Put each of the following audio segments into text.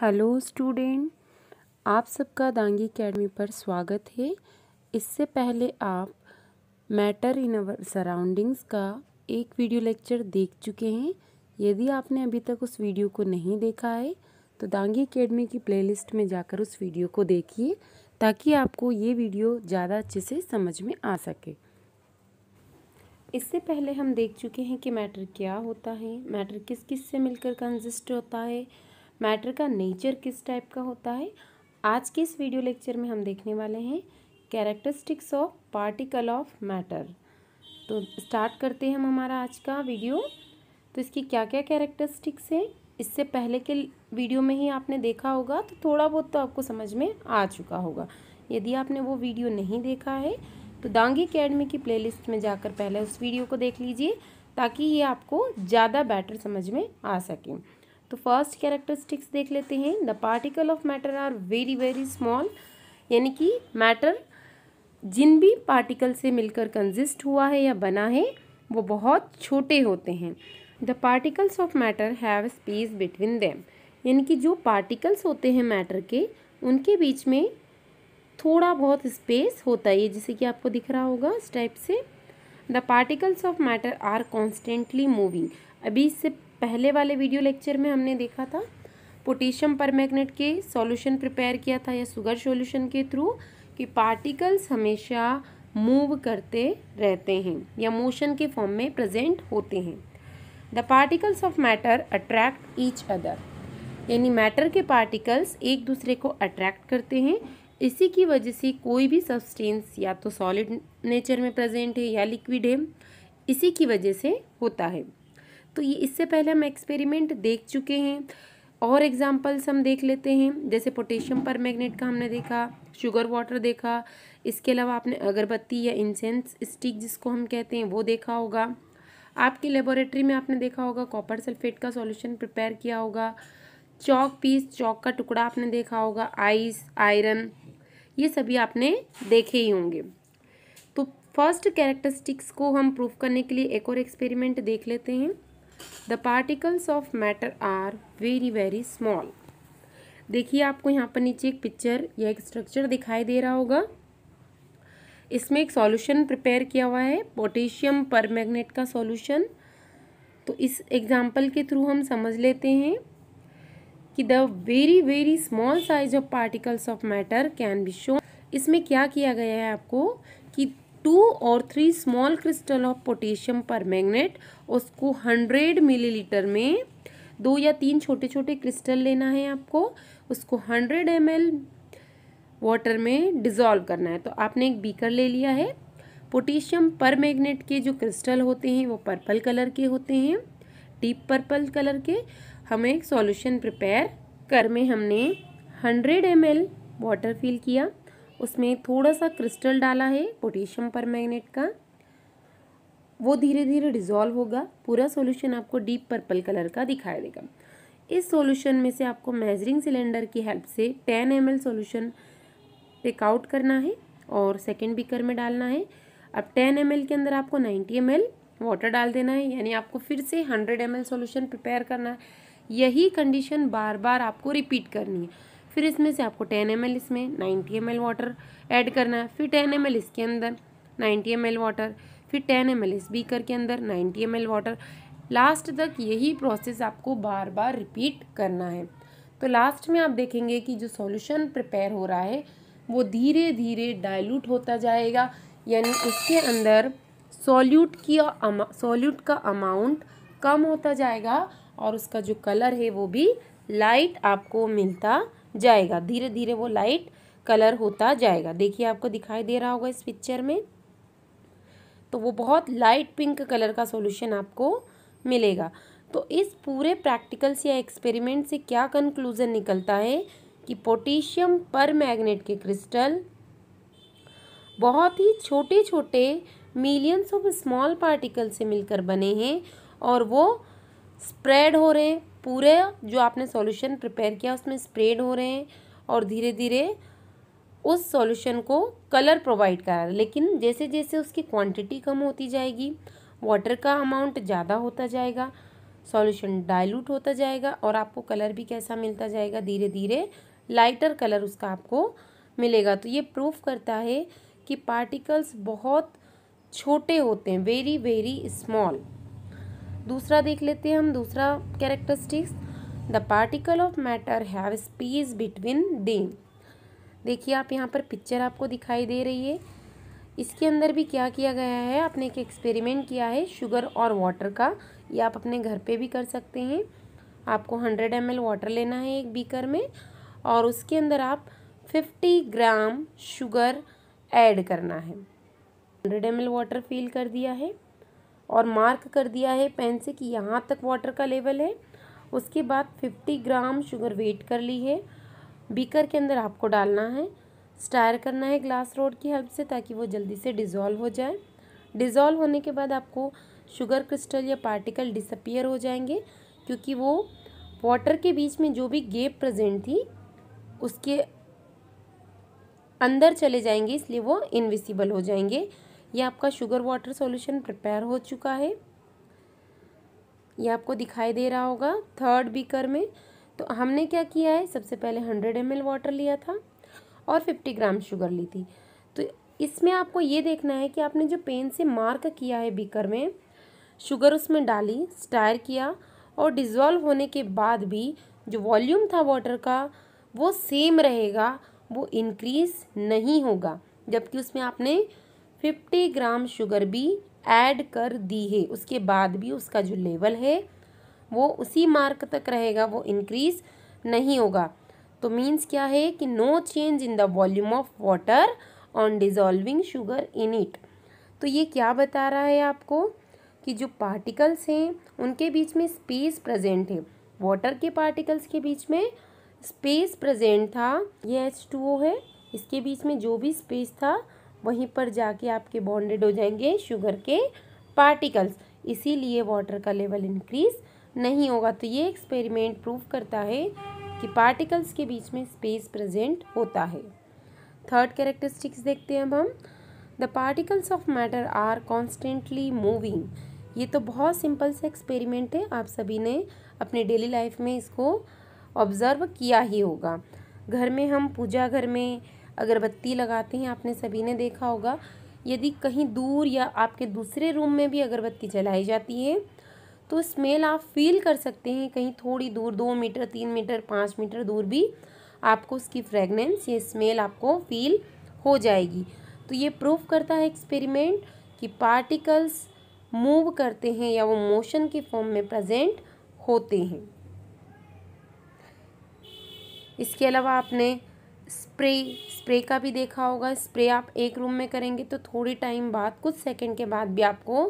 hello student आप सबका Dangi academy पर स्वागत है इससे पहले आप मैटर इन अवर सराउंडिंग्स का एक वीडियो लेक्चर देख चुके हैं यदि आपने अभी तक उस वीडियो को नहीं देखा है तो दांगी अकेडमी की प्लेलिस्ट में जाकर उस वीडियो को देखिए ताकि आपको ये वीडियो ज़्यादा अच्छे से समझ में आ सके इससे पहले हम देख चुके हैं कि मैटर क्या होता है मैटर किस किस से मिलकर कंजिस्ट होता है मैटर का नेचर किस टाइप का होता है आज के इस वीडियो लेक्चर में हम देखने वाले हैं characteristics of particle of matter तो स्टार्ट करते हैं हम हमारा आज का वीडियो तो इसकी क्या क्या कैरेक्टरिस्टिक्स हैं इससे पहले के वीडियो में ही आपने देखा होगा तो थोड़ा बहुत तो आपको समझ में आ चुका होगा यदि आपने वो वीडियो नहीं देखा है तो दांगी अकेडमी की प्लेलिस्ट में जाकर पहले उस वीडियो को देख लीजिए ताकि ये आपको ज़्यादा बेटर समझ में आ सके तो फर्स्ट कैरेक्टरिस्टिक्स देख लेते हैं the particle of matter are very very small यानी कि मैटर जिन भी पार्टिकल से मिलकर कंजिस्ट हुआ है या बना है वो बहुत छोटे होते हैं the particles of matter have space between them यानी कि जो पार्टिकल्स होते हैं मैटर के उनके बीच में थोड़ा बहुत स्पेस होता है जैसे कि आपको दिख रहा होगा इस टाइप से the particles of matter are constantly moving अभी इससे पहले वाले वीडियो लेक्चर में हमने देखा था पोटेशियम परमैग्नेट के सॉल्यूशन प्रिपेयर किया था या सुगर सॉल्यूशन के थ्रू कि पार्टिकल्स हमेशा मूव करते रहते हैं या मोशन के फॉर्म में प्रेजेंट होते हैं the particles of matter attract each other यानी मैटर के पार्टिकल्स एक दूसरे को अट्रैक्ट करते हैं इसी की वजह से कोई भी सब्सटेंस या तो सॉलिड नेचर में प्रेजेंट है या लिक्विड है इसी की वजह से होता है तो ये इससे पहले हम एक्सपेरिमेंट देख चुके हैं और एग्जाम्पल्स हम देख लेते हैं जैसे पोटेशियम पर मैगनेट का हमने देखा शुगर वाटर देखा इसके अलावा आपने अगरबत्ती या इंसेंस स्टिक जिसको हम कहते हैं वो देखा होगा आपकी लेबोरेटरी में आपने देखा होगा कॉपर सल्फेट का सॉल्यूशन प्रिपेयर किया होगा चौक पीस चौक का टुकड़ा आपने देखा होगा आइस आयरन ये सभी आपने देखे ही होंगे तो फर्स्ट कैरेक्टरिस्टिक्स को हम प्रूफ करने के लिए एक और एक्सपेरिमेंट देख लेते हैं the particles of matter are very very small देखिए आपको यहाँ पर नीचे एक पिक्चर या एक स्ट्रक्चर दिखाई दे रहा होगा इसमें एक सॉल्यूशन प्रिपेयर किया हुआ है पोटेशियम पर का सॉल्यूशन तो इस एग्जाम्पल के थ्रू हम समझ लेते हैं कि the very very small size of particles of matter can be show इसमें क्या किया गया है आपको कि टू और three small crystal of potassium permanganate उसको हंड्रेड मिलीलीटर में दो या तीन छोटे छोटे क्रिस्टल लेना है आपको उसको हंड्रेड एम वाटर में डिज़ोल्व करना है तो आपने एक बीकर ले लिया है पोटेशियम पर मैगनेट के जो क्रिस्टल होते हैं वो पर्पल कलर के होते हैं डीप पर्पल कलर के हमें एक सॉल्यूशन प्रिपेयर कर में हमने हंड्रेड एम वाटर फिल किया उसमें थोड़ा सा क्रिस्टल डाला है पोटेशियम परमैग्नेट का वो धीरे धीरे डिजॉल्व होगा पूरा सॉल्यूशन आपको डीप पर्पल कलर का दिखाई देगा इस सॉल्यूशन में से आपको मेजरिंग सिलेंडर की हेल्प से ten M L solution take out करना है और सेकेंड बीकर में डालना है अब टेन एम के अंदर आपको नाइन्टी एम वाटर डाल देना है यानी आपको फिर से hundred M L solution prepare करना है यही कंडीशन बार बार आपको रिपीट करनी है फिर इसमें से आपको टेन एम इसमें नाइन्टी एम वाटर ऐड करना है फिर टेन एम इसके अंदर नाइन्टी एम वाटर फिर टेन एम एल बीकर के अंदर नाइन्टी एम वाटर लास्ट तक यही प्रोसेस आपको बार बार रिपीट करना है तो लास्ट में आप देखेंगे कि जो सॉल्यूशन प्रिपेयर हो रहा है वो धीरे धीरे डाइल्यूट होता जाएगा यानी उसके अंदर सॉल्यूट की सॉल्यूट का अमाउंट कम होता जाएगा और उसका जो कलर है वो भी लाइट आपको मिलता जाएगा धीरे धीरे वो लाइट कलर होता जाएगा देखिए आपको दिखाई दे रहा होगा इस पिक्चर में तो वो बहुत लाइट पिंक कलर का सॉल्यूशन आपको मिलेगा तो इस पूरे प्रैक्टिकल्स या एक्सपेरिमेंट से क्या कंक्लूज़न निकलता है कि पोटेशियम पर मैग्नेट के क्रिस्टल बहुत ही छोटे छोटे मिलियंस ऑफ स्मॉल पार्टिकल से मिलकर बने हैं और वो स्प्रेड हो रहे हैं पूरे जो आपने सॉल्यूशन प्रिपेयर किया उसमें स्प्रेड हो रहे हैं और धीरे धीरे उस सॉल्यूशन को कलर प्रोवाइड करा लेकिन जैसे जैसे उसकी क्वांटिटी कम होती जाएगी वाटर का अमाउंट ज़्यादा होता जाएगा सॉल्यूशन डाइल्यूट होता जाएगा और आपको कलर भी कैसा मिलता जाएगा धीरे धीरे लाइटर कलर उसका आपको मिलेगा तो ये प्रूफ करता है कि पार्टिकल्स बहुत छोटे होते हैं वेरी वेरी स्मॉल दूसरा देख लेते हैं हम दूसरा characteristics the particle of matter have space between them देखिए आप यहाँ पर पिक्चर आपको दिखाई दे रही है इसके अंदर भी क्या किया गया है आपने एक एक्सपेरिमेंट किया है शुगर और वाटर का ये आप अपने घर पे भी कर सकते हैं आपको हंड्रेड एम वाटर लेना है एक बीकर में और उसके अंदर आप फिफ्टी ग्राम शुगर ऐड करना है हंड्रेड एम वाटर फील कर दिया है और मार्क कर दिया है पेन से कि यहाँ तक वाटर का लेवल है उसके बाद फिफ्टी ग्राम शुगर वेट कर ली है बीकर के अंदर आपको डालना है स्टायर करना है ग्लास रोड की हेल्प से ताकि वो जल्दी से डिज़ोल्व हो जाए डिज़ोल्व होने के बाद आपको शुगर क्रिस्टल या पार्टिकल डिसअपियर हो जाएंगे क्योंकि वो वाटर के बीच में जो भी गेप प्रेजेंट थी उसके अंदर चले जाएंगे इसलिए वो इनविसिबल हो जाएंगे ये आपका शुगर वाटर सॉल्यूशन प्रिपेयर हो चुका है ये आपको दिखाई दे रहा होगा थर्ड बीकर में तो हमने क्या किया है सबसे पहले हंड्रेड एम वाटर लिया था और फिफ्टी ग्राम शुगर ली थी तो इसमें आपको ये देखना है कि आपने जो पेन से मार्क किया है बीकर में शुगर उसमें डाली स्टायर किया और डिज़ोल्व होने के बाद भी जो वॉल्यूम था वाटर का वो सेम रहेगा वो इंक्रीज़ नहीं होगा जबकि उसमें आपने फिफ्टी ग्राम शुगर भी ऐड कर दी है उसके बाद भी उसका जो लेवल है वो उसी मार्क तक रहेगा वो इंक्रीज नहीं होगा तो मीन्स क्या है कि no change in the volume of water on dissolving sugar in it तो ये क्या बता रहा है आपको कि जो पार्टिकल्स हैं उनके बीच में स्पेस प्रेजेंट है वाटर के पार्टिकल्स के बीच में स्पेस प्रेजेंट था ये एच टू ओ है इसके बीच में जो भी स्पेस था वहीं पर जाके आपके बॉन्डेड हो जाएंगे शुगर के पार्टिकल्स इसीलिए वाटर का लेवल इंक्रीज नहीं होगा तो ये एक्सपेरिमेंट प्रूव करता है कि पार्टिकल्स के बीच में स्पेस प्रेजेंट होता है थर्ड कैरेक्टरिस्टिक्स देखते हैं अब हम the particles of matter are constantly moving ये तो बहुत सिंपल सा एक्सपेरिमेंट है आप सभी ने अपने डेली लाइफ में इसको ऑब्ज़र्व किया ही होगा घर में हम पूजा घर में अगरबत्ती लगाते हैं आपने सभी ने देखा होगा यदि कहीं दूर या आपके दूसरे रूम में भी अगरबत्ती जलाई जाती है तो स्मेल आप फील कर सकते हैं कहीं थोड़ी दूर दो मीटर तीन मीटर पाँच मीटर दूर भी आपको उसकी फ्रेगनेंस ये स्मेल आपको फील हो जाएगी तो ये प्रूव करता है एक्सपेरिमेंट कि पार्टिकल्स मूव करते हैं या वो मोशन के फॉर्म में प्रेजेंट होते हैं इसके अलावा आपने स्प्रे स्प्रे का भी देखा होगा स्प्रे आप एक रूम में करेंगे तो थोड़ी टाइम बाद कुछ सेकंड के बाद भी आपको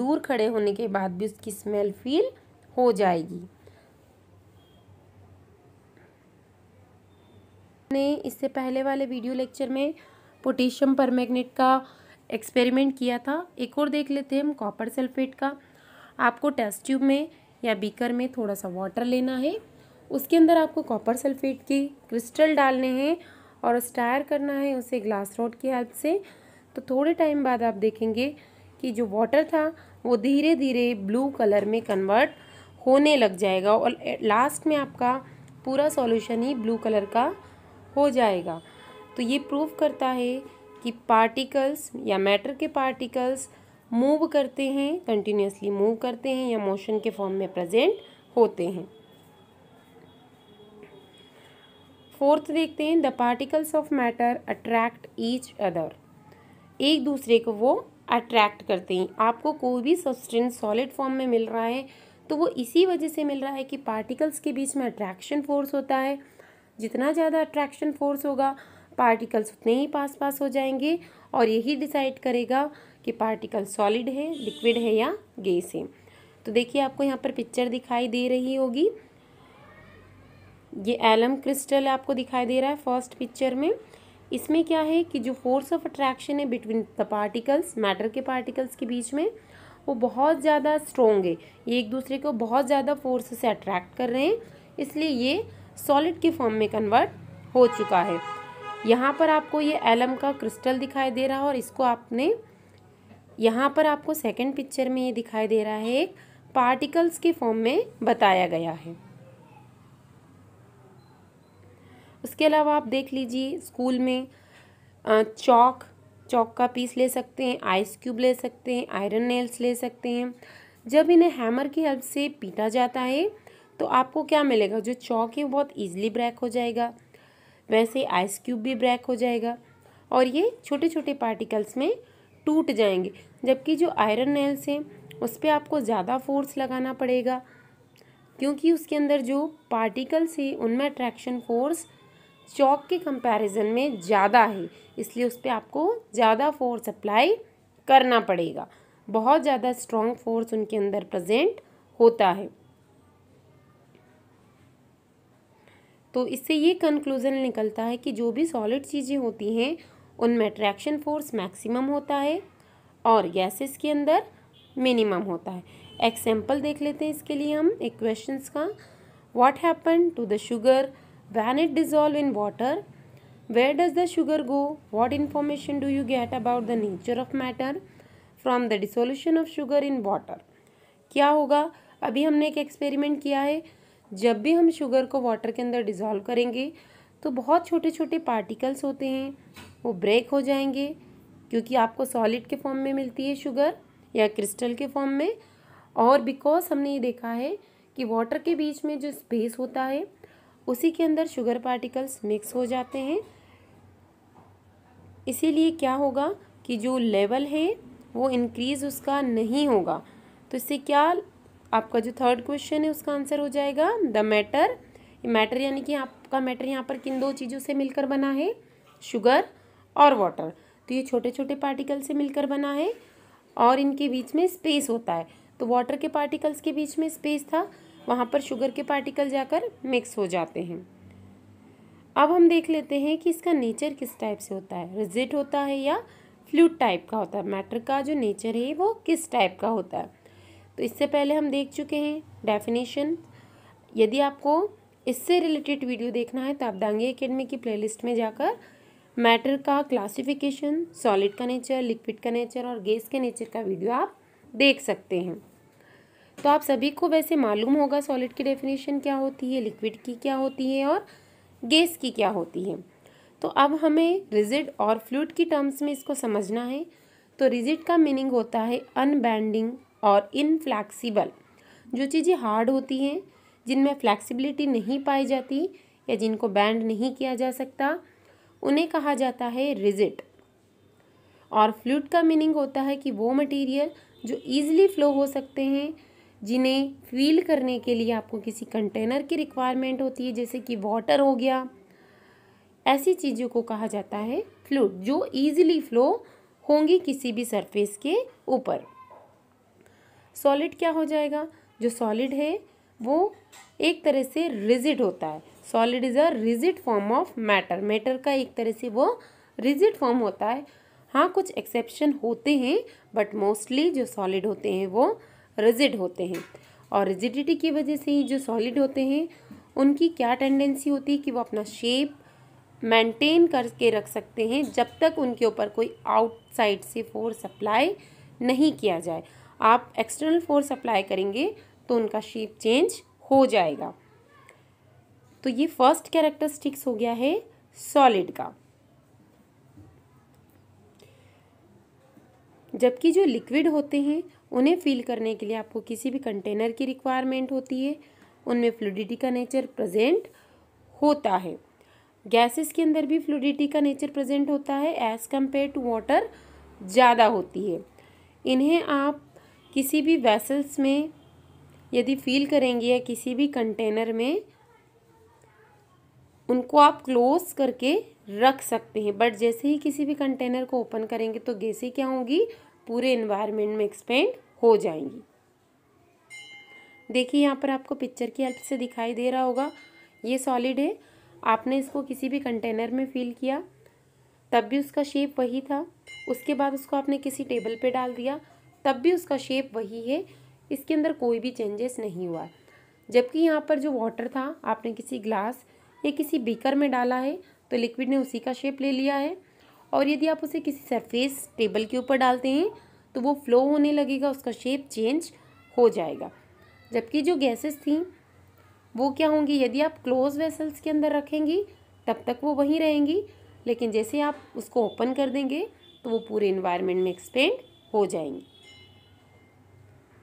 दूर खड़े होने के बाद भी उसकी स्मेल फील हो जाएगी ने इससे पहले वाले वीडियो लेक्चर में पोटेशियम परमैग्नेट का एक्सपेरिमेंट किया था एक और देख लेते हैं हम कॉपर सल्फेट का आपको टेस्ट ट्यूब में या बीकर में थोड़ा सा वाटर लेना है उसके अंदर आपको कॉपर सल्फेट के क्रिस्टल डालने हैं और स्टायर करना है उसे ग्लास रोड की हेल्प से तो थोड़े टाइम बाद आप देखेंगे कि जो वाटर था वो धीरे धीरे ब्लू कलर में कन्वर्ट होने लग जाएगा और लास्ट में आपका पूरा सॉल्यूशन ही ब्लू कलर का हो जाएगा तो ये प्रूव करता है कि पार्टिकल्स या मैटर के पार्टिकल्स मूव करते हैं कंटिन्यूसली मूव करते हैं या मोशन के फॉर्म में प्रेजेंट होते हैं फोर्थ देखते हैं the particles of matter attract each other एक दूसरे को वो अट्रैक्ट करते हैं आपको कोई भी सब्सटेंस सॉलिड फॉर्म में मिल रहा है तो वो इसी वजह से मिल रहा है कि पार्टिकल्स के बीच में अट्रैक्शन फोर्स होता है जितना ज़्यादा अट्रैक्शन फोर्स होगा पार्टिकल्स उतने ही पास पास हो जाएंगे और यही डिसाइड करेगा कि पार्टिकल सॉलिड है लिक्विड है या गैस है तो देखिए आपको यहाँ पर पिक्चर दिखाई दे रही होगी ये एलम क्रिस्टल आपको दिखाई दे रहा है फर्स्ट पिक्चर में इसमें क्या है कि जो फोर्स ऑफ अट्रैक्शन है बिटवीन द पार्टिकल्स मैटर के पार्टिकल्स के बीच में वो बहुत ज़्यादा स्ट्रोंग है ये एक दूसरे को बहुत ज़्यादा फोर्स से अट्रैक्ट कर रहे हैं इसलिए ये सॉलिड के फॉर्म में कन्वर्ट हो चुका है यहाँ पर आपको ये एलम का क्रिस्टल दिखाई दे रहा है और इसको आपने यहाँ पर आपको सेकेंड पिक्चर में ये दिखाई दे रहा है एक पार्टिकल्स के फॉर्म में बताया गया है उसके अलावा आप देख लीजिए स्कूल में चौक चौक का पीस ले सकते हैं आइस क्यूब ले सकते हैं आयरन नेल्स ले सकते हैं जब इन्हें हैमर की हेल्प से पीटा जाता है तो आपको क्या मिलेगा जो चौक है बहुत ईजिली ब्रैक हो जाएगा वैसे आइस क्यूब भी ब्रैक हो जाएगा और ये छोटे छोटे पार्टिकल्स में टूट जाएंगे जबकि जो आयरन नेल्स हैं उस पर आपको ज़्यादा फोर्स लगाना पड़ेगा क्योंकि उसके अंदर जो पार्टिकल्स हैं उनमें अट्रैक्शन फोर्स चौक के कंपैरिजन में ज़्यादा है इसलिए उस पर आपको ज़्यादा फोर्स अप्लाई करना पड़ेगा बहुत ज़्यादा स्ट्रॉन्ग फोर्स उनके अंदर प्रजेंट होता है तो इससे ये कंक्लूज़न निकलता है कि जो भी सॉलिड चीज़ें होती हैं उनमें अट्रैक्शन फोर्स मैक्सिमम होता है और गैसेस के अंदर मिनिमम होता है एग्जाम्पल देख लेते हैं इसके लिए हम एक क्वेश्चन का what happen to the sugar when it dissolve in water where does the sugar go what information do you get about the nature of matter from the dissolution of sugar in water क्या होगा अभी हमने एक experiment किया है जब भी हम शुगर को वाटर के अंदर डिज़ोल्व करेंगे तो बहुत छोटे छोटे पार्टिकल्स होते हैं वो ब्रेक हो जाएंगे क्योंकि आपको सॉलिड के फॉर्म में मिलती है शुगर या क्रिस्टल के फॉर्म में और बिकॉज हमने ये देखा है कि वाटर के बीच में जो स्पेस होता है उसी के अंदर शुगर पार्टिकल्स मिक्स हो जाते हैं इसीलिए क्या होगा कि जो लेवल है वो इंक्रीज़ उसका नहीं होगा तो इससे क्या आपका जो थर्ड क्वेश्चन है उसका आंसर हो जाएगा द मैटर मैटर यानी कि आपका मैटर यहाँ पर किन दो चीज़ों से मिलकर बना है शुगर और वाटर तो ये छोटे छोटे पार्टिकल से मिलकर बना है और इनके बीच में स्पेस होता है तो वाटर के पार्टिकल्स के बीच में स्पेस था वहाँ पर शुगर के पार्टिकल जाकर मिक्स हो जाते हैं अब हम देख लेते हैं कि इसका नेचर किस टाइप से होता है रिजिट होता है या फ्लूड टाइप का होता है मैटर का जो नेचर है वो किस टाइप का होता है तो इससे पहले हम देख चुके हैं डेफिनेशन यदि आपको इससे रिलेटेड वीडियो देखना है तो आप दांगी अकेडमी की प्लेलिस्ट में जाकर मैटर का क्लासिफिकेशन सॉलिड का नेचर लिक्विड का नेचर और गैस के नेचर का वीडियो आप देख सकते हैं तो आप सभी को वैसे मालूम होगा सॉलिड की डेफिनेशन क्या होती है लिक्विड की क्या होती है और गैस की क्या होती है तो अब हमें रिजिड और फ्लूड की टर्म्स में इसको समझना है तो रिजिड का मीनिंग होता है अनबैंडिंग और इनफ्लैक्सीबल जो चीज़ें हार्ड होती हैं जिनमें फ्लैक्सीबिलिटी नहीं पाई जाती या जिनको बैंड नहीं किया जा सकता उन्हें कहा जाता है रिजिट और फ्लूड का मीनिंग होता है कि वो मटेरियल जो ईजिली फ्लो हो सकते हैं जिन्हें फील करने के लिए आपको किसी कंटेनर की रिक्वायरमेंट होती है जैसे कि वाटर हो गया ऐसी चीज़ों को कहा जाता है फ्लूड जो ईजिली फ्लो होंगी किसी भी सरफेस के ऊपर सॉलिड क्या हो जाएगा जो सॉलिड है वो एक तरह से रिजिड होता है solid is a rigid form of matter matter का एक तरह से वो रिजिड फॉर्म होता है हाँ कुछ एक्सेप्शन होते हैं बट मोस्टली जो सॉलिड होते हैं वो रिजिड होते हैं और रिजिडिटी की वजह से ही जो सॉलिड होते हैं उनकी क्या टेंडेंसी होती है कि वो अपना शेप मेंटेन करके रख सकते हैं जब तक उनके ऊपर कोई आउटसाइड से फोर्स अप्लाई नहीं किया जाए आप एक्सटर्नल फोर्स अप्लाई करेंगे तो उनका शेप चेंज हो जाएगा तो ये फर्स्ट कैरेक्टरिस्टिक्स हो गया है सॉलिड का जबकि जो लिक्विड होते हैं उन्हें फिल करने के लिए आपको किसी भी कंटेनर की रिक्वायरमेंट होती है उनमें फ्लूडिटी का नेचर प्रेजेंट होता है गैसेस के अंदर भी फ्लूडिटी का नेचर प्रेजेंट होता है एज़ कम्पेयर टू वाटर ज़्यादा होती है इन्हें आप किसी भी वेसल्स में यदि फील करेंगे या किसी भी कंटेनर में उनको आप क्लोज करके रख सकते हैं बट जैसे ही किसी भी कंटेनर को ओपन करेंगे तो गैसें क्या होंगी पूरे इन्वायरमेंट में एक्सपेंड हो जाएंगी देखिए यहाँ पर आपको पिक्चर की हेल्प से दिखाई दे रहा होगा ये सॉलिड है आपने इसको किसी भी कंटेनर में फिल किया तब भी उसका शेप वही था उसके बाद उसको आपने किसी टेबल पे डाल दिया तब भी उसका शेप वही है इसके अंदर कोई भी चेंजेस नहीं हुआ जबकि यहाँ पर जो वाटर था आपने किसी ग्लास या किसी बीकर में डाला है तो लिक्विड ने उसी का शेप ले लिया है और यदि आप उसे किसी सरफेस टेबल के ऊपर डालते हैं तो वो फ्लो होने लगेगा उसका शेप चेंज हो जाएगा जबकि जो गैसेस थी वो क्या होंगी यदि आप क्लोज वेसल्स के अंदर रखेंगी तब तक वो वहीं रहेंगी लेकिन जैसे आप उसको ओपन कर देंगे तो वो पूरे इन्वायरमेंट में एक्सपेंड हो जाएंगी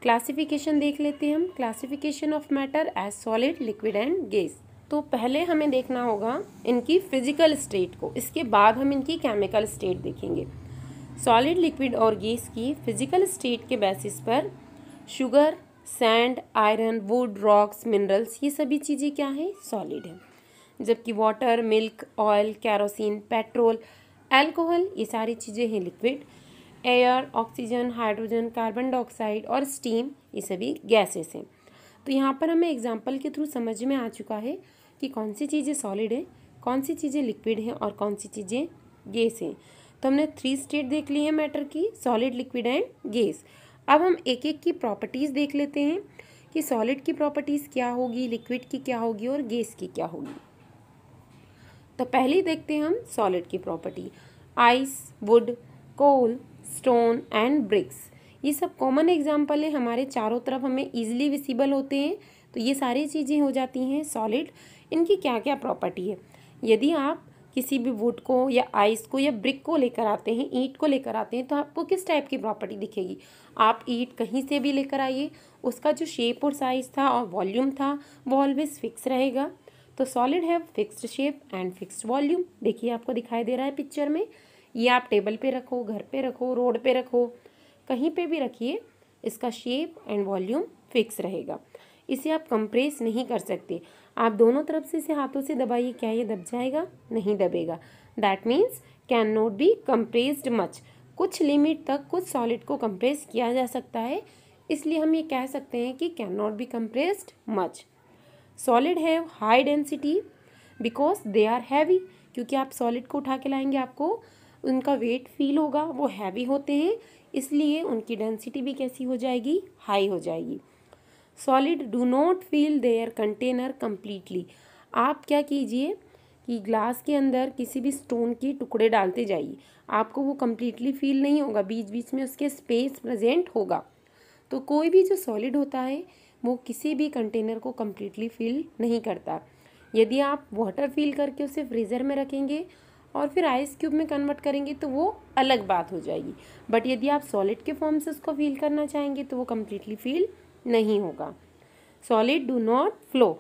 क्लासिफिकेशन देख लेते हैं हम classification of matter as solid liquid and gas तो पहले हमें देखना होगा इनकी फिजिकल स्टेट को इसके बाद हम इनकी केमिकल स्टेट देखेंगे सॉलिड लिक्विड और गैस की फिजिकल स्टेट के बेसिस पर sugar sand iron wood rocks minerals ये सभी चीज़ें क्या हैं सॉलिड हैं जबकि water milk oil kerosene petrol alcohol ये सारी चीज़ें हैं liquid air oxygen hydrogen carbon dioxide और स्टीम ये सभी गैसेस हैं तो यहाँ पर हमें एग्जाम्पल के थ्रू समझ में आ चुका है कि कौन सी चीज़ें सॉलिड है कौन सी चीज़ें लिक्विड हैं और कौन सी चीज़ें गैस हैं तो हमने थ्री स्टेट देख ली है मैटर की सॉलिड लिक्विड एंड गैस अब हम एक एक की प्रॉपर्टीज़ देख लेते हैं कि सॉलिड की प्रॉपर्टीज़ क्या होगी लिक्विड की क्या होगी और गैस की क्या होगी तो पहले देखते हैं हम सॉलिड की property ice wood coal stone and bricks ये सब कॉमन एग्जाम्पल है हमारे चारों तरफ हमें ईजिली विसिबल होते हैं तो ये सारी चीज़ें हो जाती हैं सॉलिड इनकी क्या क्या प्रॉपर्टी है यदि आप किसी भी वुड को या आइस को या ब्रिक को लेकर आते हैं ईंट को लेकर आते हैं तो आपको किस टाइप की प्रॉपर्टी दिखेगी आप ईंट कहीं से भी लेकर आइए उसका जो शेप और साइज़ था और वॉल्यूम था वो ऑलवेज फिक्स रहेगा तो सॉलिड है fixed shape and fixed volume देखिए आपको दिखाई दे रहा है पिक्चर में ये आप टेबल पे रखो घर पे रखो रोड पे रखो कहीं पे भी रखिए इसका शेप एंड वॉल्यूम फिक्स रहेगा इसे आप कंप्रेस नहीं कर सकते आप दोनों तरफ से इसे हाथों से दबाइए क्या ये दब जाएगा नहीं दबेगा that means can not be compressed much कुछ लिमिट तक कुछ सॉलिड को कंप्रेस किया जा सकता है इसलिए हम ये कह सकते हैं कि can not be compressed much solid have high density because they are heavy क्योंकि आप सॉलिड को उठा के लाएंगे आपको उनका वेट फील होगा वो हैवी होते हैं इसलिए उनकी डेंसिटी भी कैसी हो जाएगी हाई हो जाएगी solid do not fill their container completely आप क्या कीजिए कि ग्लास के अंदर किसी भी स्टोन के टुकड़े डालते जाइए आपको वो कम्प्लीटली फील नहीं होगा बीच बीच में उसके स्पेस प्रजेंट होगा तो कोई भी जो सॉलिड होता है वो किसी भी कंटेनर को कम्प्लीटली फील नहीं करता यदि आप वाटर फील करके उसे फ्रीज़र में रखेंगे और फिर आइस क्यूब में कन्वर्ट करेंगे तो वो अलग बात हो जाएगी बट यदि आप सॉलिड के फॉर्म से उसको फील करना चाहेंगे तो वो कम्प्लीटली फील नहीं होगा सॉलिड डू नॉट फ्लो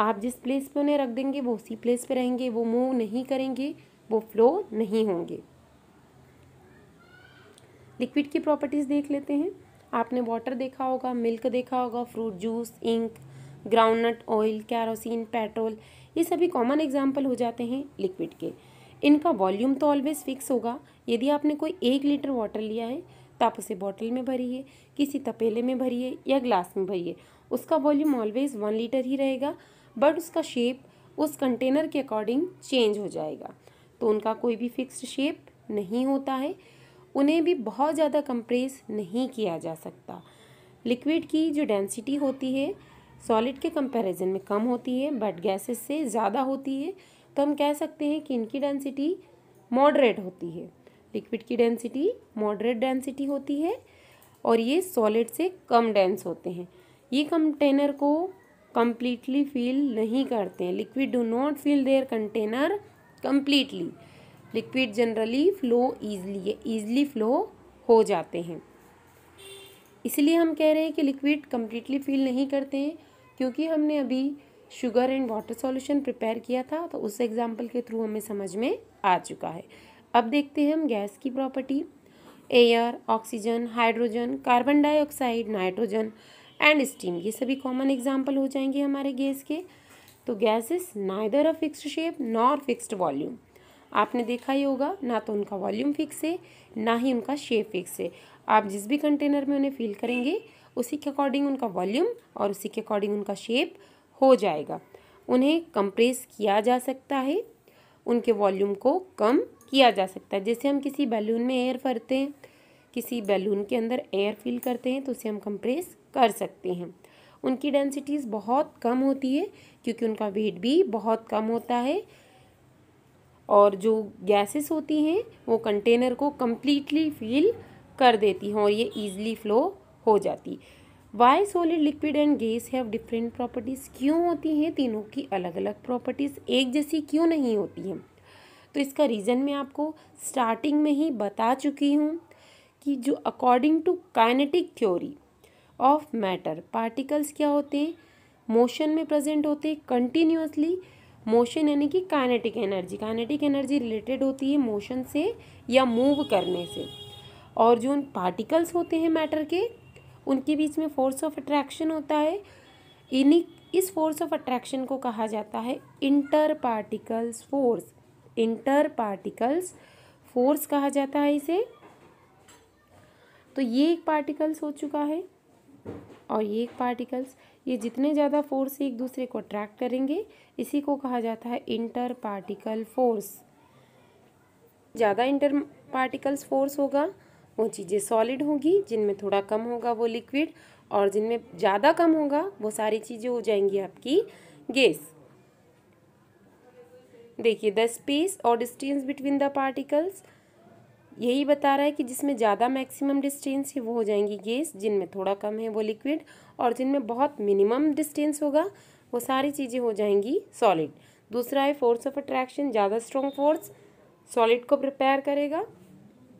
आप जिस प्लेस पे उन्हें रख देंगे वो उसी प्लेस पे रहेंगे वो मूव नहीं करेंगे वो फ्लो नहीं होंगे लिक्विड की प्रॉपर्टीज़ देख लेते हैं आपने वाटर देखा होगा मिल्क देखा होगा fruit juice ink groundnut oil kerosene petrol ये सभी कॉमन एग्जाम्पल हो जाते हैं लिक्विड के इनका वॉल्यूम तो ऑलवेज़ फिक्स होगा यदि आपने कोई एक लीटर वाटर लिया है तो आप उसे बॉटल में भरिए किसी तपेले में भरिए या ग्लास में भरिए उसका वॉल्यूम ऑलवेज़ वन लीटर ही रहेगा बट उसका शेप उस कंटेनर के अकॉर्डिंग चेंज हो जाएगा तो उनका कोई भी फिक्स्ड शेप नहीं होता है उन्हें भी बहुत ज़्यादा कंप्रेस नहीं किया जा सकता लिक्विड की जो डेंसिटी होती है सॉलिड के कंपैरिजन में कम होती है बट गैसेस से ज़्यादा होती है तो हम कह सकते हैं कि इनकी डेंसिटी मॉडरेट होती है लिक्विड की डेंसिटी मॉडरेट डेंसिटी होती है और ये सॉलिड से कम डेंस होते हैं ये कंटेनर को कम्प्लीटली फील नहीं करते हैं liquid do not fill their container completely liquid generally flow easily easily flow हो जाते हैं इसलिए हम कह रहे हैं कि लिक्विड कम्प्लीटली फील नहीं करते हैं क्योंकि हमने अभी sugar and water solution prepare किया था तो उस एग्जाम्पल के थ्रू हमें समझ में आ चुका है अब देखते हैं हम गैस की property air oxygen hydrogen carbon dioxide nitrogen and steam ये सभी कॉमन एग्जाम्पल हो जाएंगे हमारे गैस के तो gas is neither a fixed shape nor fixed volume आपने देखा ही होगा ना तो उनका वॉल्यूम फिक्स है ना ही उनका शेप फिक्स है आप जिस भी कंटेनर में उन्हें फिल करेंगे उसी के अकॉर्डिंग उनका वॉल्यूम और उसी के अकॉर्डिंग उनका शेप हो जाएगा उन्हें कंप्रेस किया जा सकता है उनके वॉल्यूम को कम किया जा सकता है जैसे हम किसी बैलून में एयर भरते हैं किसी बैलून के अंदर एयर फिल करते हैं तो उसे हम कंप्रेस कर सकते हैं उनकी डेंसिटीज़ बहुत कम होती है क्योंकि उनका वेट भी बहुत कम होता है और जो गैसेस होती हैं वो कंटेनर को कम्प्लीटली फिल कर देती हैं और ये ईज़िली फ्लो हो जाती why solid liquid and gas have different properties क्यों होती हैं तीनों की अलग अलग प्रॉपर्टीज़ एक जैसी क्यों नहीं होती हैं तो इसका रीज़न मैं आपको स्टार्टिंग में ही बता चुकी हूँ कि जो according to kinetic theory of matter particles क्या होते हैं मोशन में प्रेजेंट होते हैं कंटिन्यूसली मोशन यानी कि kinetic energy kinetic energy related होती है मोशन से या मूव करने से और जो पार्टिकल्स होते हैं मैटर के उनके बीच में फोर्स ऑफ अट्रैक्शन होता है इन्हीं इस फोर्स ऑफ अट्रैक्शन को कहा जाता है inter particles force inter particles force कहा जाता है इसे तो ये एक पार्टिकल्स हो चुका है और ये एक पार्टिकल्स ये जितने ज़्यादा फोर्स एक दूसरे को अट्रैक्ट करेंगे इसी को कहा जाता है इंटर पार्टिकल फोर्स ज़्यादा इंटर पार्टिकल्स फोर्स होगा वो चीज़ें सॉलिड होंगी जिनमें थोड़ा कम होगा वो लिक्विड और जिनमें ज़्यादा कम होगा वो सारी चीज़ें हो जाएंगी आपकी गैस देखिए द स्पेस और डिस्टेंस बिटवीन द पार्टिकल्स यही बता रहा है कि जिसमें ज़्यादा मैक्सिमम डिस्टेंस है वो हो जाएंगी गैस जिनमें थोड़ा कम है वो लिक्विड और जिनमें बहुत मिनिमम डिस्टेंस होगा वो सारी चीज़ें हो जाएंगी सॉलिड दूसरा है फोर्स ऑफ अट्रैक्शन ज़्यादा स्ट्रॉन्ग फोर्स सॉलिड को प्रिपेयर करेगा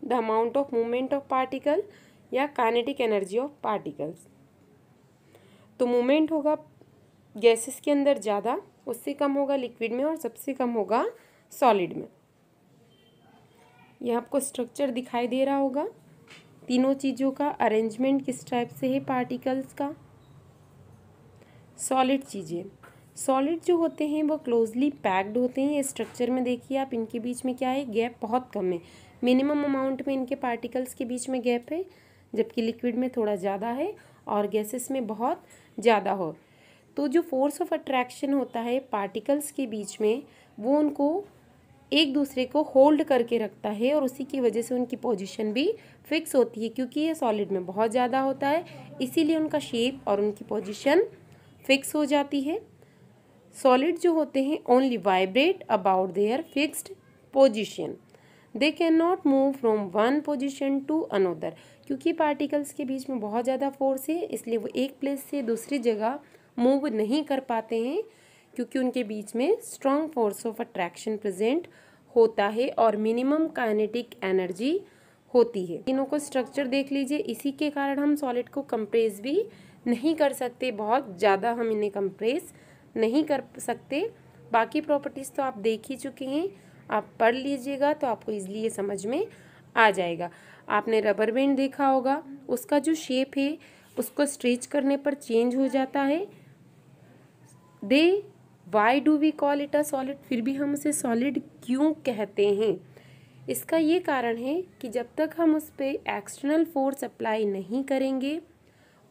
the amount of movement of particle या कानेटिक एनर्जी ऑफ पार्टिकल्स तो मूवमेंट होगा गैसेस के अंदर ज़्यादा उससे कम होगा लिक्विड में और सबसे कम होगा सॉलिड में यह आपको स्ट्रक्चर दिखाई दे रहा होगा तीनों चीज़ों का अरेंजमेंट किस टाइप से है पार्टिकल्स का सॉलिड चीज़ें सॉलिड जो होते हैं वो क्लोजली पैक्ड होते हैं ये स्ट्रक्चर में देखिए आप इनके बीच में क्या है गैप बहुत कम है मिनिमम अमाउंट में इनके पार्टिकल्स के बीच में गैप है जबकि लिक्विड में थोड़ा ज़्यादा है और गैसेस में बहुत ज़्यादा हो तो जो फोर्स ऑफ अट्रैक्शन होता है पार्टिकल्स के बीच में वो उनको एक दूसरे को होल्ड करके रखता है और उसी की वजह से उनकी पोजीशन भी फिक्स होती है क्योंकि ये सॉलिड में बहुत ज़्यादा होता है इसीलिए उनका शेप और उनकी पोजीशन फिक्स हो जाती है सॉलिड जो होते हैं only vibrate about their fixed position they can not move from one position to another क्योंकि पार्टिकल्स के बीच में बहुत ज़्यादा फोर्स है इसलिए वो एक प्लेस से दूसरी जगह मूव नहीं कर पाते हैं क्योंकि उनके बीच में strong force of attraction present होता है और मिनिमम काइनेटिक एनर्जी होती है तीनों को स्ट्रक्चर देख लीजिए इसी के कारण हम सॉलिड को कंप्रेस भी नहीं कर सकते बहुत ज़्यादा हम इन्हें कंप्रेस नहीं कर सकते बाकी प्रॉपर्टीज़ तो आप देख ही चुके हैं आप पढ़ लीजिएगा तो आपको ईजिली ये समझ में आ जाएगा आपने रबर बैंड देखा होगा उसका जो शेप है उसको स्ट्रेच करने पर चेंज हो जाता है then why do we call it a solid फिर भी हम उसे सॉलिड क्यों कहते हैं इसका ये कारण है कि जब तक हम उस पर एक्सटर्नल फोर्स अप्लाई नहीं करेंगे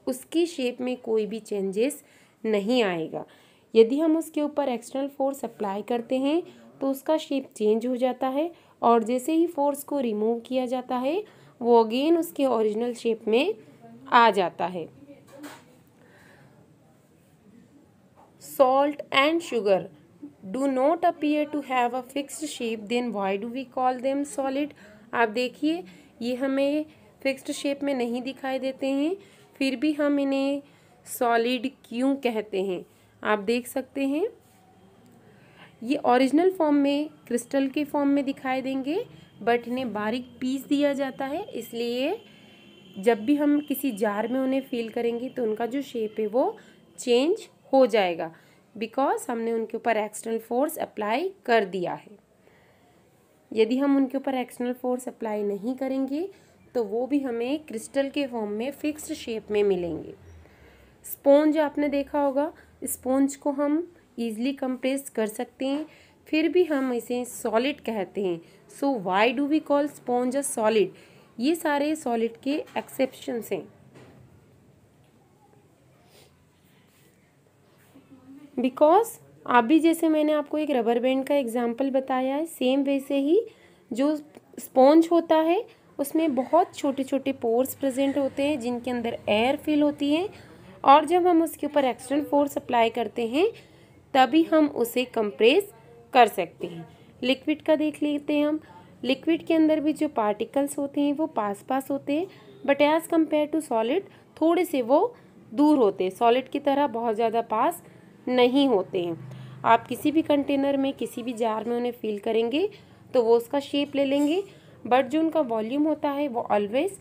उसकी शेप में कोई भी चेंजेस नहीं आएगा यदि हम उसके ऊपर एक्सटर्नल फोर्स अप्लाई करते हैं तो उसका शेप चेंज हो जाता है और जैसे ही फोर्स को रिमूव किया जाता है वो अगेन उसके ओरिजिनल शेप में आ जाता है salt and sugar do not appear to have a fixed shape then why do we call them solid आप देखिए ये हमें फिक्स्ड शेप में नहीं दिखाई देते हैं फिर भी हम इन्हें सॉलिड क्यों कहते हैं आप देख सकते हैं ये ओरिजिनल फॉर्म में क्रिस्टल के फॉर्म में दिखाई देंगे बट इन्हें बारीक पीस दिया जाता है इसलिए जब भी हम किसी जार में उन्हें फील करेंगे तो उनका जो शेप है वो चेंज हो जाएगा बिकॉज हमने उनके ऊपर एक्सटर्नल फोर्स अप्लाई कर दिया है यदि हम उनके ऊपर एक्सटर्नल फोर्स अप्लाई नहीं करेंगे तो वो भी हमें क्रिस्टल के फॉर्म में फिक्स्ड शेप में मिलेंगे स्पोंज आपने देखा होगा स्पॉन्ज को हम ईजिली कंप्रेस कर सकते हैं फिर भी हम इसे सॉलिड कहते हैं so why do we call sponge a solid ये सारे सॉलिड के एक्सेप्शंस हैं बिकॉज अभी जैसे मैंने आपको एक रबर बैंड का एग्जाम्पल बताया है सेम वैसे ही जो स्पॉन्ज होता है उसमें बहुत छोटे छोटे पोर्स प्रेजेंट होते हैं जिनके अंदर एयर फिल होती है और जब हम उसके ऊपर एक्सटर्नल फोर्स अप्लाई करते हैं तभी हम उसे कंप्रेस कर सकते हैं लिक्विड का देख लेते हैं हम लिक्विड के अंदर भी जो पार्टिकल्स होते हैं वो पास पास होते हैं but as compare to solid थोड़े से वो दूर होते हैं सॉलिड की तरह बहुत ज़्यादा पास नहीं होते हैं आप किसी भी कंटेनर में किसी भी जार में उन्हें फील करेंगे तो वो उसका शेप ले लेंगे बट जो उनका वॉल्यूम होता है वो ऑलवेज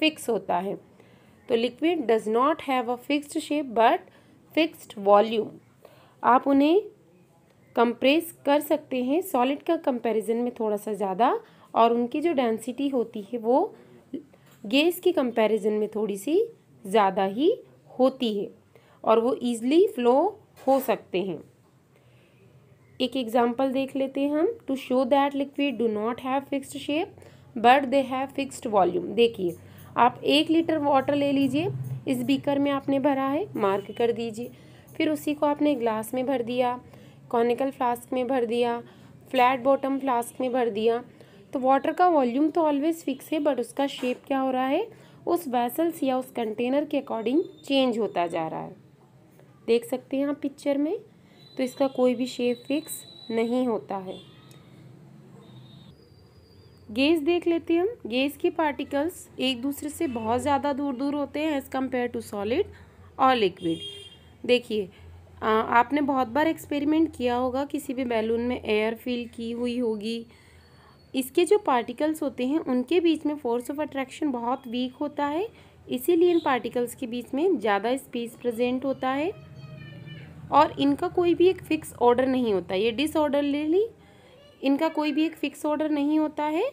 फिक्स होता है तो liquid does not have a fixed shape but fixed volume आप उन्हें कंप्रेस कर सकते हैं सॉलिड का कंपैरिजन में थोड़ा सा ज़्यादा और उनकी जो डेंसिटी होती है वो गैस की कंपैरिजन में थोड़ी सी ज़्यादा ही होती है और वो ईज़िली फ्लो हो सकते हैं एक एग्जाम्पल देख लेते हैं हम to show that liquid do not have fixed shape but they have fixed volume देखिए आप एक लीटर वाटर ले लीजिए इस बीकर में आपने भरा है मार्क कर दीजिए फिर उसी को आपने ग्लास में भर दिया कॉनिकल फ्लास्क में भर दिया फ्लैट बॉटम फ्लास्क में भर दिया तो वाटर का वॉल्यूम तो ऑलवेज फिक्स है बट उसका शेप क्या हो रहा है उस वेसल्स या उस कंटेनर के अकॉर्डिंग चेंज होता जा रहा है देख सकते हैं आप पिक्चर में तो इसका कोई भी शेप फिक्स नहीं होता है गैस देख लेते हैं हम गैस के पार्टिकल्स एक दूसरे से बहुत ज़्यादा दूर दूर होते हैं एज़ कम्पेयर टू सॉलिड और लिक्विड देखिए आपने बहुत बार एक्सपेरिमेंट किया होगा किसी भी बैलून में एयर फिल की हुई होगी इसके जो पार्टिकल्स होते हैं उनके बीच में फोर्स ऑफ अट्रैक्शन बहुत वीक होता है इसीलिए इन पार्टिकल्स के बीच में ज़्यादा स्पेस प्रेजेंट होता है और इनका कोई भी एक फ़िक्स ऑर्डर नहीं होता ये डिसऑर्डरली इनका कोई भी एक फ़िक्स ऑर्डर नहीं होता है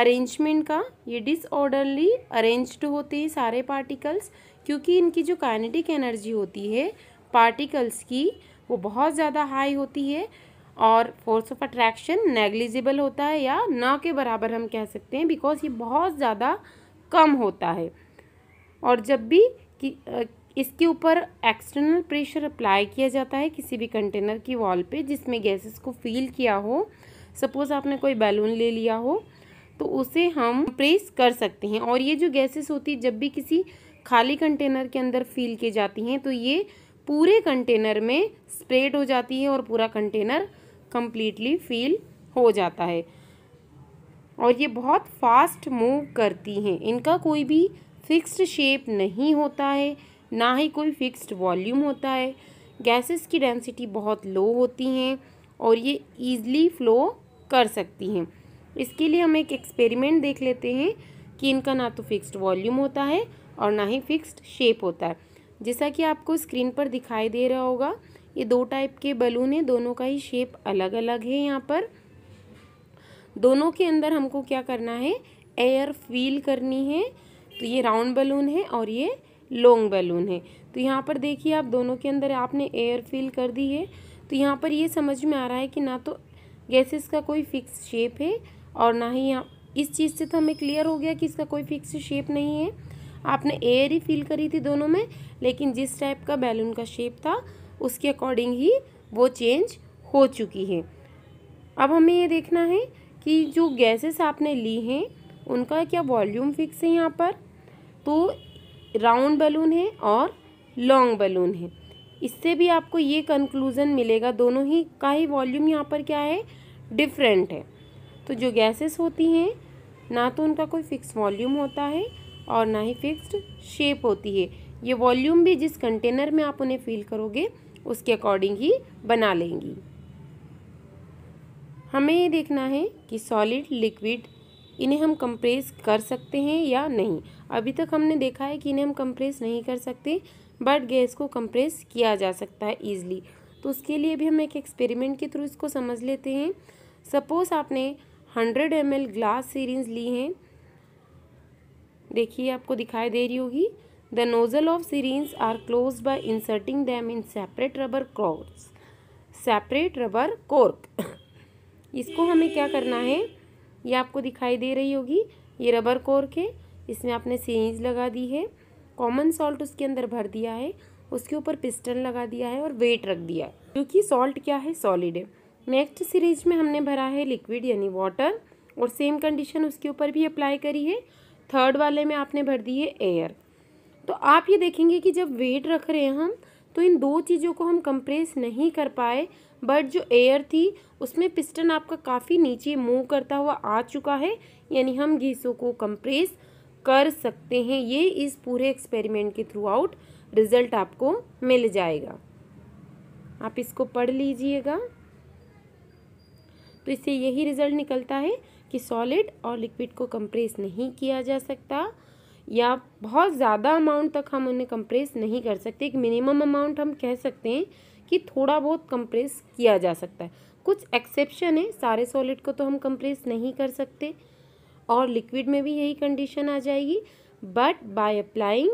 अरेंजमेंट का ये डिसऑर्डरली अरेंज्ड होते हैं सारे पार्टिकल्स क्योंकि इनकी जो काइनेटिक एनर्जी होती है पार्टिकल्स की वो बहुत ज़्यादा हाई होती है और फोर्स ऑफ अट्रैक्शन नेग्लिजिबल होता है या ना के बराबर हम कह सकते हैं बिकॉज ये बहुत ज़्यादा कम होता है और जब भी कि इसके ऊपर एक्सटर्नल प्रेशर अप्लाई किया जाता है किसी भी कंटेनर की वॉल पे जिसमें गैसेस को फील किया हो सपोज़ आपने कोई बैलून ले लिया हो तो उसे हम प्रेस कर सकते हैं और ये जो गैसेस होती है जब भी किसी खाली कंटेनर के अंदर फील की जाती हैं तो ये पूरे कंटेनर में स्प्रेड हो जाती है और पूरा कंटेनर कम्प्लीटली फील हो जाता है और ये बहुत फास्ट मूव करती हैं इनका कोई भी फिक्स्ड शेप नहीं होता है ना ही कोई फिक्स्ड वॉल्यूम होता है गैसेस की डेंसिटी बहुत लो होती हैं और ये ईज़ली फ्लो कर सकती हैं इसके लिए हम एक एक्सपेरिमेंट देख लेते हैं कि इनका ना तो फिक्स्ड वॉल्यूम होता है और ना ही फिक्स्ड शेप होता है जैसा कि आपको स्क्रीन पर दिखाई दे रहा होगा ये दो टाइप के बलून है दोनों का ही शेप अलग अलग है यहाँ पर दोनों के अंदर हमको क्या करना है एयर फील करनी है तो ये राउंड बलून है और ये लॉन्ग बलून है तो यहाँ पर देखिए आप दोनों के अंदर आपने एयर फील कर दी है तो यहाँ पर ये समझ में आ रहा है कि ना तो गैसेस का कोई फिक्स शेप है और ना ही यहाँ इस चीज़ से तो हमें क्लियर हो गया कि इसका कोई फिक्स शेप नहीं है आपने एयर ही फील करी थी दोनों में लेकिन जिस टाइप का बैलून का शेप था उसके अकॉर्डिंग ही वो चेंज हो चुकी है अब हमें ये देखना है कि जो गैसेस आपने ली हैं उनका क्या वॉल्यूम फिक्स है यहाँ पर तो राउंड बलून है और लॉन्ग बलून है इससे भी आपको ये कंक्लूज़न मिलेगा दोनों ही का ही वॉल्यूम यहाँ पर क्या है डिफरेंट है तो जो गैसेस होती हैं ना तो उनका कोई फिक्स वॉल्यूम होता है और ना ही फिक्स्ड शेप होती है ये वॉल्यूम भी जिस कंटेनर में आप उन्हें फिल करोगे उसके अकॉर्डिंग ही बना लेंगी हमें ये देखना है कि सॉलिड लिक्विड इन्हें हम कंप्रेस कर सकते हैं या नहीं अभी तक हमने देखा है कि इन्हें हम कंप्रेस नहीं कर सकते बट गैस को कंप्रेस किया जा सकता है ईजिली तो उसके लिए भी हम एक एक्सपेरिमेंट के थ्रू इसको समझ लेते हैं सपोज़ आपने हंड्रेड एम ग्लास सीरीज ली हैं देखिए आपको दिखाई दे रही होगी the nozzle of syringes are close by inserting them in separate rubber corks separate rubber cork इसको हमें क्या करना है ये आपको दिखाई दे रही होगी ये रबर कोर्क है इसमें आपने सीरीज लगा दी है कॉमन सॉल्ट उसके अंदर भर दिया है उसके ऊपर पिस्टन लगा दिया है और वेट रख दिया है क्योंकि सॉल्ट क्या है सॉलिड है नेक्स्ट सीरीज में हमने भरा है लिक्विड यानी वाटर और सेम कंडीशन उसके ऊपर भी अप्लाई करी है थर्ड वाले में आपने भर दी है एयर तो आप ये देखेंगे कि जब वेट रख रहे हैं हम तो इन दो चीज़ों को हम कंप्रेस नहीं कर पाए बट जो एयर थी उसमें पिस्टन आपका काफ़ी नीचे मूव करता हुआ आ चुका है यानी हम घीसों को कंप्रेस कर सकते हैं ये इस पूरे एक्सपेरिमेंट के थ्रू आउट रिज़ल्ट आपको मिल जाएगा आप इसको पढ़ लीजिएगा तो इससे यही रिज़ल्ट निकलता है कि सॉलिड और लिक्विड को कंप्रेस नहीं किया जा सकता या बहुत ज़्यादा अमाउंट तक हम उन्हें कंप्रेस नहीं कर सकते एक मिनिमम अमाउंट हम कह सकते हैं कि थोड़ा बहुत कंप्रेस किया जा सकता है कुछ एक्सेप्शन है सारे सॉलिड को तो हम कंप्रेस नहीं कर सकते और लिक्विड में भी यही कंडीशन आ जाएगी but by applying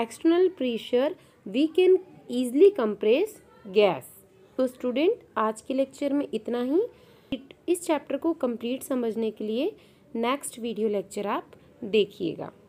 external pressure we can easily compress gas तो स्टूडेंट आज के लेक्चर में इतना ही इस चैप्टर को कंप्लीट समझने के लिए नेक्स्ट वीडियो लेक्चर आप देखिएगा